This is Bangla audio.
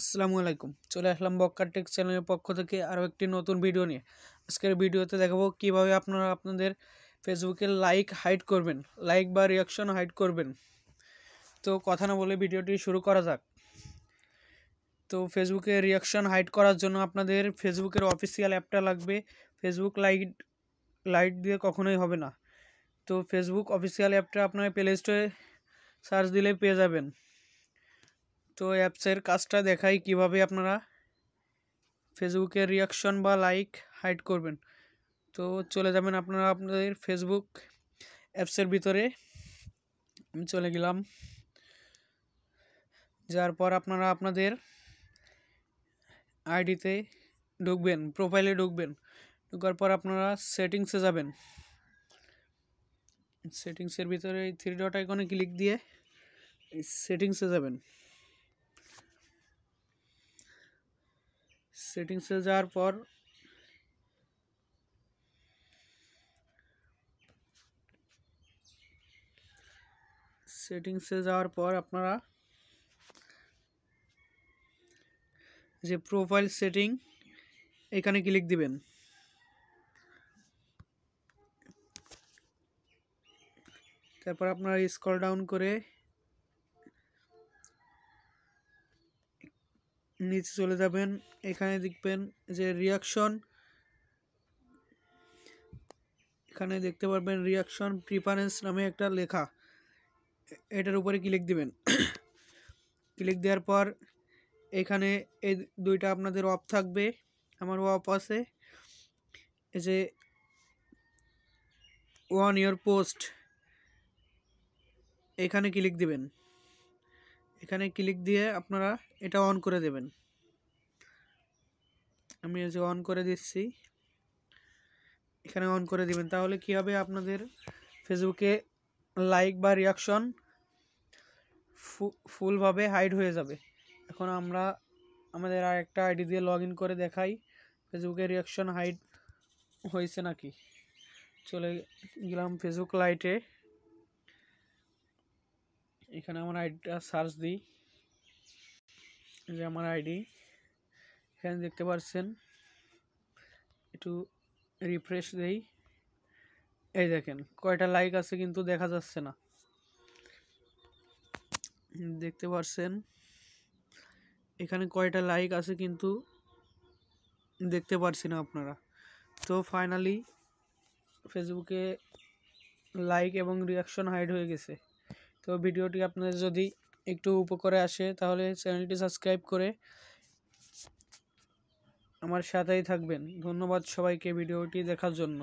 আসসালামু আলাইকুম চলে আসলাম বক্কার টেক চ্যানেলের পক্ষ থেকে আরও একটি নতুন ভিডিও নিয়ে আজকের ভিডিওতে দেখাবো কীভাবে আপনারা আপনাদের ফেসবুকে লাইক হাইড করবেন লাইক বা রিয়াকশন হাইড করবেন তো কথা না বলে ভিডিওটি শুরু করা যাক তো ফেসবুকে রিয়াকশন হাইড করার জন্য আপনাদের ফেসবুকের অফিসিয়াল অ্যাপটা লাগবে ফেসবুক লাইট লাইট দিয়ে কখনোই হবে না তো ফেসবুক অফিসিয়াল অ্যাপটা আপনারা প্লে স্টোরে সার্চ দিলে পেয়ে যাবেন তো অ্যাপসের কাজটা দেখাই কিভাবে আপনারা ফেসবুকের রিয়াকশন বা লাইক হাইড করবেন তো চলে যাবেন আপনারা আপনাদের ফেসবুক অ্যাপসের ভিতরে আমি চলে গেলাম যার পর আপনারা আপনাদের আইডিতে ঢুকবেন প্রোফাইলে ঢুকবেন ঢুকার পর আপনারা সেটিংসে যাবেন সেটিংসের ভিতরে এই থ্রি ডট আইকনে ক্লিক দিয়ে সেটিংসে যাবেন सेटिंग से जा पर सेटिंग से जा पर अपना जो प्रोफाइल सेटिंग एकाने क्लिक दीबें तरह अपना स्कॉल डाउन करें নিচে চলে যাবেন এখানে দেখবেন যে রিয়াকশন এখানে দেখতে পারবেন রিয়াকশন প্রিফারেন্স নামে একটা লেখা এটার উপরে ক্লিক দিবেন ক্লিক দেওয়ার পর এখানে এই দুইটা আপনাদের অফ থাকবে আমার অফ আছে এই যে ওয়ান ইয়ার পোস্ট এখানে ক্লিক দিবেন এখানে ক্লিক দিয়ে আপনারা এটা অন করে দিবেন আমি এসে অন করে দিচ্ছি এখানে অন করে দিবেন তাহলে কি হবে আপনাদের ফেসবুকে লাইক বা রিঅ্যাকশন ফুল ভাবে হাইড হয়ে যাবে এখন আমরা আমাদের আরেকটা আইডি দিয়ে লগইন করে দেখাই ফেসবুকে রিঅ্যাকশন হাইড হয়েছে নাকি চলে গেলাম ফেসবুক লাইটে এখানে আমার আইডি সার্চ দিই এই যে আমার আইডি এখানে দেখতে পাচ্ছেন একটু রিফ্রেশ দেই এই দেখেন কয়টা লাইক আছে কিন্তু দেখা যাচ্ছে না দেখতে পাচ্ছেন এখানে কয়টা লাইক আছে কিন্তু দেখতে পারছেন না আপনারা সো ফাইনালি ফেসবুকে লাইক এবং রিঅ্যাকশন হাইড হয়ে গেছে তো ভিডিওটি আপনাদের যদি একটু উপকারে আসে তাহলে চ্যানেলটি সাবস্ক্রাইব করে আমার সাথেই থাকবেন ধন্যবাদ সবাইকে ভিডিওটি দেখার জন্য